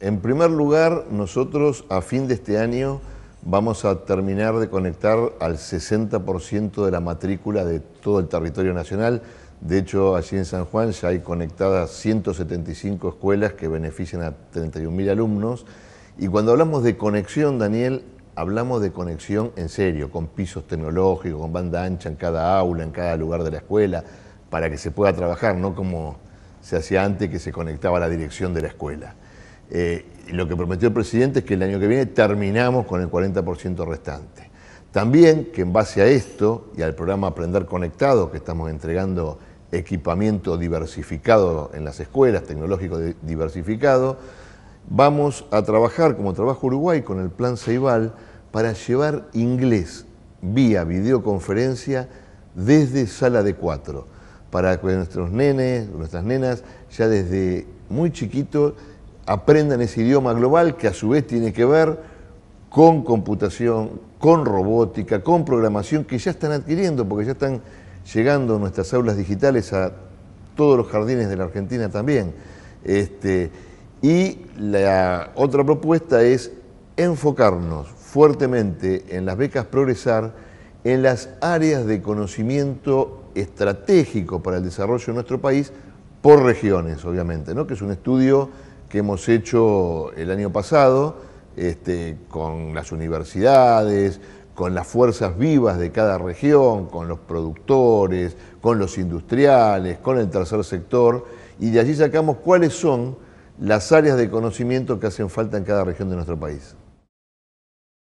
En primer lugar, nosotros a fin de este año vamos a terminar de conectar al 60% de la matrícula de todo el territorio nacional. De hecho, allí en San Juan ya hay conectadas 175 escuelas que benefician a 31.000 alumnos. Y cuando hablamos de conexión, Daniel, hablamos de conexión en serio, con pisos tecnológicos, con banda ancha en cada aula, en cada lugar de la escuela, para que se pueda trabajar, no como se hacía antes que se conectaba a la dirección de la escuela. Eh, lo que prometió el presidente es que el año que viene terminamos con el 40% restante. También que en base a esto y al programa Aprender Conectado, que estamos entregando equipamiento diversificado en las escuelas, tecnológico diversificado, vamos a trabajar, como trabaja Uruguay, con el Plan Ceibal para llevar inglés vía videoconferencia desde sala de cuatro, para que nuestros nenes, nuestras nenas, ya desde muy chiquitos aprendan ese idioma global que a su vez tiene que ver con computación, con robótica, con programación que ya están adquiriendo, porque ya están llegando nuestras aulas digitales a todos los jardines de la Argentina también. Este, y la otra propuesta es enfocarnos fuertemente en las becas Progresar, en las áreas de conocimiento estratégico para el desarrollo de nuestro país, por regiones, obviamente, ¿no? que es un estudio que hemos hecho el año pasado este, con las universidades, con las fuerzas vivas de cada región, con los productores, con los industriales, con el tercer sector, y de allí sacamos cuáles son las áreas de conocimiento que hacen falta en cada región de nuestro país.